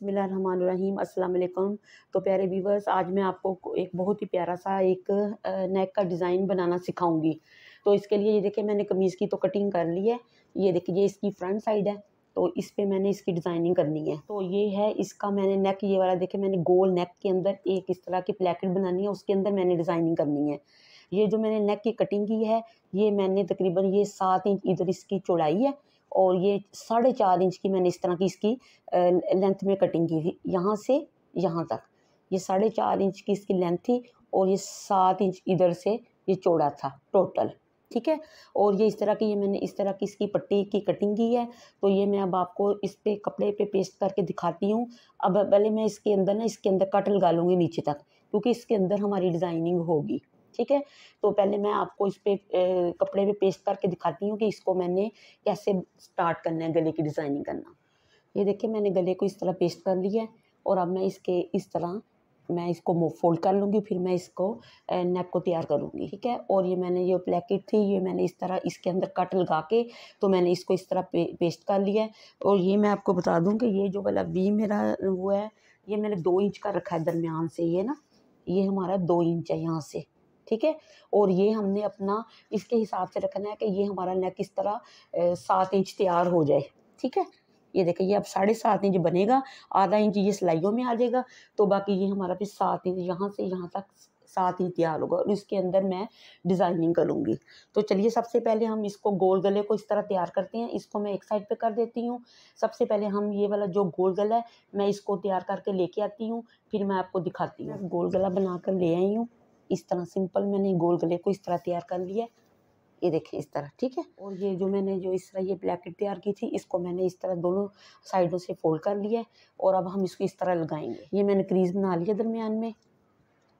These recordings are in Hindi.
अस्सलाम वालेकुम तो प्यारे व्यूवर्स आज मैं आपको एक बहुत ही प्यारा सा एक नेक का डिज़ाइन बनाना सिखाऊंगी तो इसके लिए ये देखिए मैंने कमीज़ की तो कटिंग कर ली है ये देखिए ये इसकी फ्रंट साइड है तो इस पर मैंने इसकी डिज़ाइनिंग करनी है तो ये है इसका मैंने नेक ये वाला देखे मैंने गोल नेक के अंदर एक इस तरह की प्लेकेट बनानी है उसके अंदर मैंने डिज़ाइनिंग करनी है ये जो मैंने नेक की कटिंग की है ये मैंने तकरीबन ये सात इंच इधर इसकी चौड़ाई है और ये साढ़े चार इंच की मैंने इस तरह की इसकी लेंथ में कटिंग की थी यहाँ से यहाँ तक ये साढ़े चार इंच की इसकी लेंथ थी और ये सात इंच इधर से ये चौड़ा था टोटल ठीक है और ये इस तरह की ये मैंने इस तरह की इसकी पट्टी की कटिंग की है तो ये मैं अब आपको इस पर कपड़े पे पेस्ट करके दिखाती हूँ अब पहले मैं इसके अंदर ना इसके अंदर कट लगा लूँगी नीचे तक क्योंकि इसके अंदर हमारी डिज़ाइनिंग होगी ठीक है तो पहले मैं आपको इस पर कपड़े पे पेस्ट करके दिखाती हूँ कि इसको मैंने कैसे स्टार्ट करना है गले की डिज़ाइनिंग करना ये देखिए मैंने गले को इस तरह पेस्ट कर लिया है और अब मैं इसके इस तरह मैं इसको फोल्ड कर लूँगी फिर मैं इसको नेक को तैयार करूँगी ठीक है और ये मैंने ये ब्लैकेट थी ये मैंने इस तरह इसके अंदर कट लगा के तो मैंने इसको इस तरह पे, पेस्ट कर लिया है और ये मैं आपको बता दूँ कि ये जो वाला वी मेरा वो है ये मैंने दो इंच का रखा है दरमियान से ये ना ये हमारा दो इंच है यहाँ से ठीक है और ये हमने अपना इसके हिसाब से रखना है कि ये हमारा नेक इस तरह सात इंच तैयार हो जाए ठीक है ये देखिए ये अब साढ़े सात इंच बनेगा आधा इंच ये सिलाइयों में आ जाएगा तो बाकी ये हमारा फिर सात इंच यहाँ से यहाँ तक सात इंच तैयार होगा और इसके अंदर मैं डिज़ाइनिंग करूँगी तो चलिए सबसे पहले हम इसको गोल गले को इस तरह तैयार करते हैं इसको मैं एक साइड पे कर देती हूँ सबसे पहले हम ये वाला जो गोल गला है मैं इसको तैयार करके लेके आती हूँ फिर मैं आपको दिखाती हूँ गोल गला बना कर ले आई हूँ इस तरह सिंपल मैंने गोल गले को इस तरह तैयार कर लिया ये देखिए इस तरह ठीक है और ये जो मैंने जो इस तरह ये ब्लैकेट तैयार की थी इसको मैंने इस तरह दोनों साइडों से फोल्ड कर लिया और अब हम इसको इस तरह लगाएंगे ये मैंने क्रीज बना लिया दरमियान में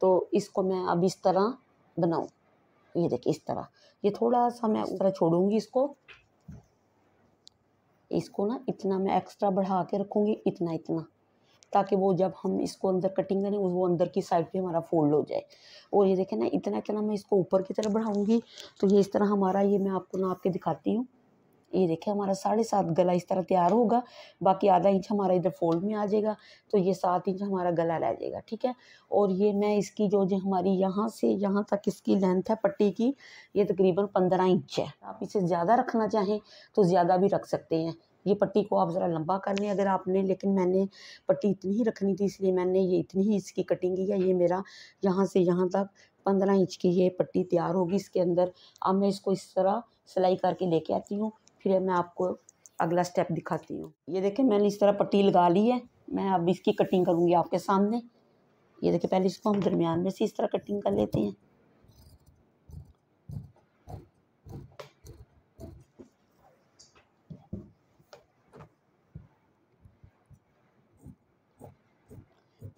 तो इसको मैं अब इस तरह बनाऊँ ये देखिए इस तरह ये थोड़ा सा मैं उतरा छोड़ूंगी इसको इसको ना इतना मैं एक्स्ट्रा बढ़ा के रखूँगी इतना इतना ताकि वो जब हम इसको अंदर कटिंग करें वो अंदर की साइड पे हमारा फोल्ड हो जाए और ये देखें ना इतना इतना मैं इसको ऊपर की तरफ बढ़ाऊँगी तो ये इस तरह हमारा ये मैं आपको ना आपके दिखाती हूँ ये देखें हमारा साढ़े सात गला इस तरह तैयार होगा बाकी आधा इंच हमारा इधर फोल्ड में आ जाएगा तो ये सात इंच हमारा गला रह जाएगा ठीक है और ये मैं इसकी जो जो हमारी यहाँ से यहाँ तक इसकी लेंथ है पट्टी की ये तकरीबन पंद्रह इंच है आप इसे ज़्यादा रखना चाहें तो ज़्यादा भी रख सकते हैं ये पट्टी को आप ज़रा लंबा कर लें अगर आपने लेकिन मैंने पट्टी इतनी ही रखनी थी इसलिए मैंने ये इतनी ही इसकी कटिंग की है ये मेरा यहाँ से यहाँ तक पंद्रह इंच की ये पट्टी तैयार होगी इसके अंदर अब मैं इसको इस तरह सिलाई करके लेके आती हूँ फिर मैं आपको अगला स्टेप दिखाती हूँ ये देखें मैंने इस तरह पट्टी लगा ली है मैं अब इसकी कटिंग करूँगी आपके सामने ये देखिए पहले इसको हम दरमियान में से इस तरह कटिंग कर लेते हैं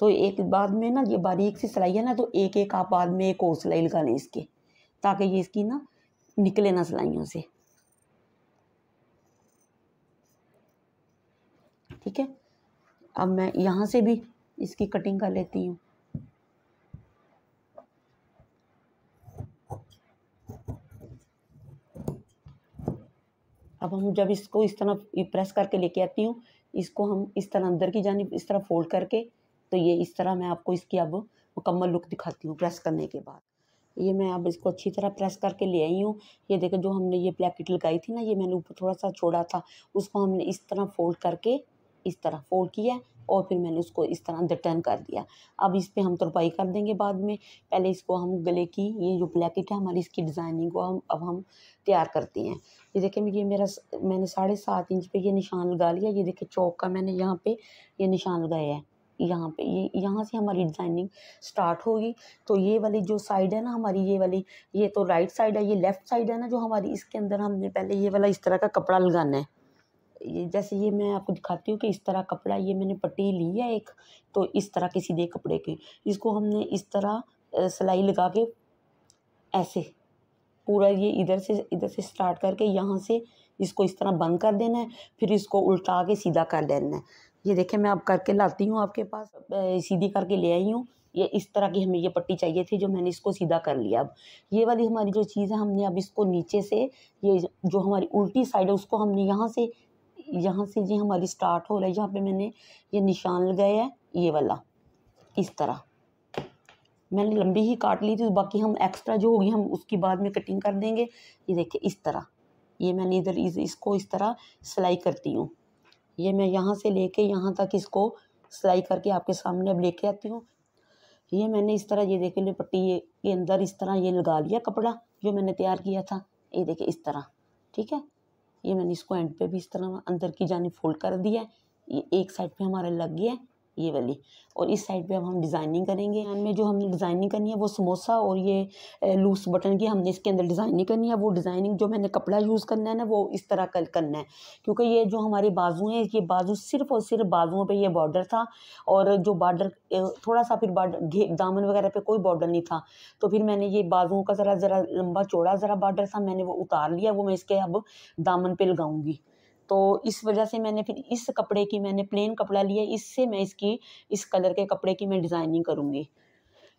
तो एक बाद में ना ये बारीक सी सिलाई है ना तो एक एक आप बाद में एक और सिलाई लगा लें इसके ताकि ये इसकी ना निकले ना सिलाइयों से ठीक है अब मैं यहाँ से भी इसकी कटिंग कर लेती हूँ अब हम जब इसको इस तरह प्रेस करके लेके आती हूँ इसको हम इस तरह अंदर की जानी इस तरह फोल्ड करके तो ये इस तरह मैं आपको इसकी अब मुकम्मल लुक दिखाती हूँ प्रेस करने के बाद ये मैं अब इसको अच्छी तरह प्रेस करके ले आई हूँ ये देखें जो हमने ये ब्लैकेट लगाई थी ना ये मैंने ऊपर थोड़ा सा छोड़ा था उसको हमने इस तरह फोल्ड करके इस तरह फोल्ड किया और फिर मैंने उसको इस तरह रिटर्न कर दिया अब इस पर हम तुरपाई कर देंगे बाद में पहले इसको हम गले की ये जो ब्लैकेट है हमारी इसकी डिज़ाइनिंग को हम अब हम तैयार करते हैं ये देखें ये मेरा मैंने साढ़े सात इंच पे ये निशान लगा लिया ये देखें चौक का मैंने यहाँ पे ये निशान लगाया है यहाँ पे ये यहाँ से हमारी डिज़ाइनिंग स्टार्ट होगी तो ये वाली जो साइड है ना हमारी ये वाली ये तो राइट साइड है ये लेफ़्ट साइड है ना जो हमारी इसके अंदर हमने पहले ये वाला इस तरह का कपड़ा लगाना है ये जैसे ये मैं आपको दिखाती हूँ कि इस तरह कपड़ा ये मैंने पट्टी ली है एक तो इस तरह के सीधे कपड़े के इसको हमने इस तरह सिलाई लगा के ऐसे पूरा ये इधर से इधर से स्टार्ट करके यहाँ से इसको इस तरह बंद कर देना है फिर इसको उल्टा के सीधा कर लेना है ये देखें मैं अब करके लाती हूँ आपके पास सीधी करके ले आई हूँ ये इस तरह की हमें ये पट्टी चाहिए थी जो मैंने इसको सीधा कर लिया अब ये वाली हमारी जो चीज़ है हमने अब इसको नीचे से ये जो हमारी उल्टी साइड है उसको हमने यहाँ से यहाँ से ये हमारी स्टार्ट हो रहा है यहाँ पे मैंने ये निशान लगाया है ये वाला इस तरह मैंने लंबी ही काट ली थी बाकी हम एक्स्ट्रा जो होगी हम उसकी बाद में कटिंग कर देंगे ये देखिए इस तरह ये मैंने इधर इस, इसको इस तरह सिलाई करती हूँ ये मैं यहाँ से लेके यहाँ तक इसको सिलाई करके आपके सामने अब लेके आती हूँ ये मैंने इस तरह ये देखे लिए पट्टी ये के अंदर इस तरह ये लगा लिया कपड़ा जो मैंने तैयार किया था ये देखे इस तरह ठीक है ये मैंने इसको एंड पे भी इस तरह अंदर की जाने फोल्ड कर दिया है ये एक साइड पे हमारे लग गया है ये वाली और इस साइड पे अब हम डिज़ाइनिंग करेंगे में जो हमने डिज़ाइनिंग करनी है वो समोसा और ये लूज बटन की हमने इसके अंदर डिज़ाइनिंग करनी है वो डिज़ाइनिंग जो मैंने कपड़ा यूज़ करना है ना वो इस तरह कर करना है क्योंकि ये जो हमारे बाजू हैं ये बाजू सिर्फ और सिर्फ बाजुओं पर यह बॉर्डर था और जो बॉर्डर थोड़ा सा फिर बॉर्डर दामन वगैरह पर कोई बॉर्डर नहीं था तो फिर मैंने ये बाजुओं का ज़रा ज़रा लंबा चौड़ा ज़रा बॉर्डर था मैंने वो उतार लिया वो मैं इसके अब दामन पर लगाऊँगी तो इस वजह से मैंने फिर इस कपड़े की मैंने प्लेन कपड़ा लिया इससे मैं इसकी इस कलर के कपड़े की मैं डिज़ाइनिंग करूँगी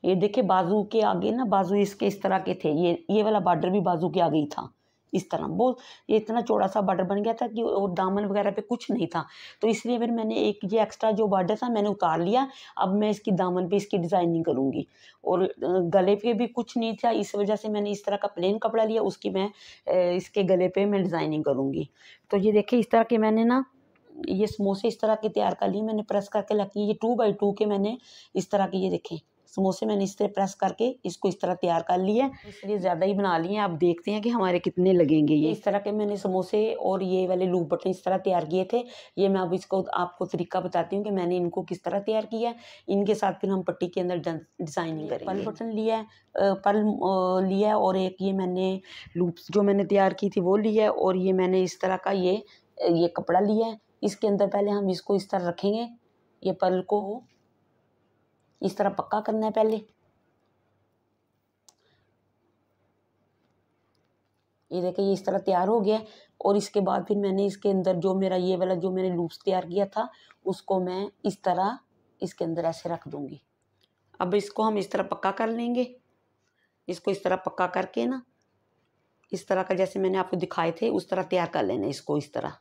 ये देखिए बाजू के आगे ना बाजू इसके इस तरह के थे ये ये वाला बॉर्डर भी बाजू के आगे ही था इस तरह वो ये इतना चौड़ा सा बॉर्डर बन गया था कि और दामन वगैरह पे कुछ नहीं था तो इसलिए फिर मैंने एक ये एक्स्ट्रा जो बॉर्डर था मैंने उतार लिया अब मैं इसकी दामन पे इसकी डिज़ाइनिंग करूँगी और गले पे भी कुछ नहीं था इस वजह से मैंने इस तरह का प्लेन कपड़ा लिया उसकी मैं इसके गले पर मैं डिज़ाइनिंग करूँगी तो ये देखिए इस तरह के मैंने ना ये समोसे इस तरह के तैयार कर लिए मैंने प्रेस करके लगी ये टू बाई टू के मैंने इस तरह के ये देखें समोसे मैंने इस तरह प्रेस करके इसको इस तरह तैयार कर लिया इसलिए ज़्यादा ही बना लिए आप देखते हैं कि हमारे कितने लगेंगे ये इस तरह के मैंने समोसे और ये वाले लूप बटन इस तरह तैयार किए थे ये मैं अब इसको आपको तरीका बताती हूँ कि मैंने इनको किस तरह तैयार किया है इनके साथ फिर हम पट्टी के अंदर डिज़ाइनिंग करें पल बटन लिया है पल लिया है और एक ये मैंने लूप्स जो मैंने तैयार की थी वो लिया है और ये मैंने इस तरह का ये ये कपड़ा लिया है इसके अंदर पहले हम इसको इस तरह रखेंगे ये पल को इस तरह पक्का करना है पहले ये देखिए ये इस तरह तैयार हो गया और इसके बाद फिर मैंने इसके अंदर जो मेरा ये वाला जो मैंने लूप्स तैयार किया था उसको मैं इस तरह इसके अंदर ऐसे रख दूंगी अब इसको हम इस तरह पक्का कर लेंगे इसको इस तरह पक्का करके ना इस तरह का जैसे मैंने आपको दिखाए थे उस तरह तैयार कर लेना इसको इस तरह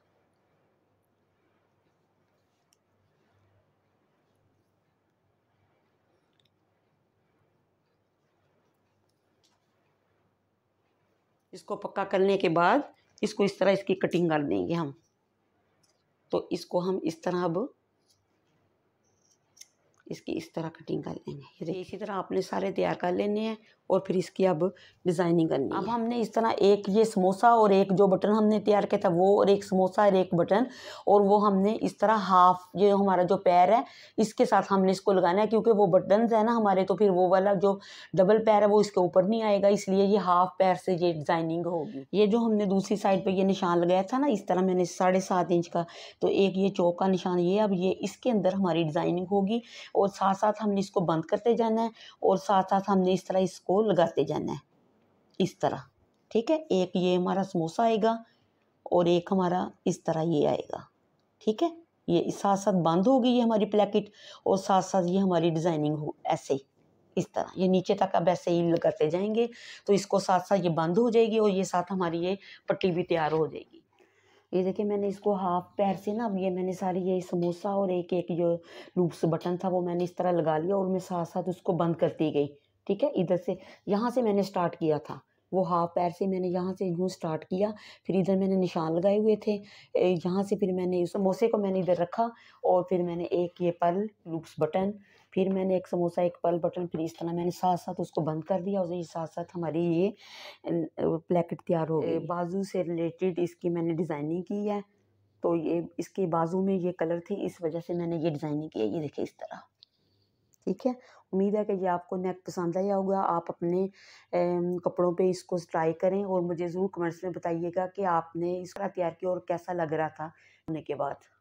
इसको पक्का करने के बाद इसको इस तरह इसकी कटिंग कर देंगे हम तो इसको हम इस तरह अब इसकी इस तरह कटिंग कर लेंगे ये इसी तरह आपने सारे तैयार कर लेने हैं और फिर इसकी अब डिज़ाइनिंग करनी अब हमने इस तरह एक ये समोसा और एक जो बटन हमने तैयार किया था वो और एक समोसा और एक बटन और वो हमने इस तरह हाफ ये हमारा जो पैर है इसके साथ हमने इसको लगाना है क्योंकि वो बटन है ना हमारे तो फिर वो वाला जो डबल पैर है वो इसके ऊपर नहीं आएगा इसलिए ये हाफ पैर से ये डिज़ाइनिंग होगी ये जो हमने दूसरी साइड पर ये निशान लगाया था ना इस तरह मैंने साढ़े सात इंच का तो एक ये चौक का निशान ये अब ये इसके अंदर हमारी डिज़ाइनिंग होगी और साथ साथ हमने इसको बंद करते जाना है और साथ साथ हमने इस तरह इसको लगाते जाना है इस तरह ठीक है एक ये हमारा समोसा आएगा और एक हमारा इस तरह ये आएगा ठीक है ये साथ साथ बंद होगी ये हमारी प्लेकेट और साथ साथ ये हमारी डिज़ाइनिंग हो ऐसे ही इस तरह ये नीचे तक अब ऐसे ही लगाते जाएंगे तो इसको साथ साथ ये बंद हो जाएगी और ये साथ हमारी ये पट्टी भी तैयार हो जाएगी ये देखिए मैंने इसको हाफ पैर से ना ये मैंने सारी ये समोसा और एक एक जो लूप्स बटन था वो मैंने इस तरह लगा लिया और मैं साथ साथ उसको बंद करती गई ठीक है इधर से यहाँ से मैंने स्टार्ट किया था वो हाफ पैर से मैंने यहाँ से यूँ स्टार्ट किया फिर इधर मैंने निशान लगाए हुए थे यहाँ से फिर मैंने समोसे को मैंने इधर रखा और फिर मैंने एक ये पल लूप्स बटन फिर मैंने एक समोसा एक पल बटन फिर इस तरह मैंने साथ साथ उसको बंद कर दिया और साथ साथ हमारी ये प्लेकेट तैयार हो गई बाजू से रिलेटेड इसकी मैंने डिज़ाइनिंग की है तो ये इसके बाजू में ये कलर थे इस वजह से मैंने ये डिज़ाइनिंग की है ये देखिए इस तरह ठीक है उम्मीद है कि ये आपको नेक पसंद आया होगा आप अपने ए, कपड़ों पे इसको ट्राई करें और मुझे ज़रूर कमेंट्स में बताइएगा कि आपने इसका तैयार किया और कैसा लग रहा था होने के बाद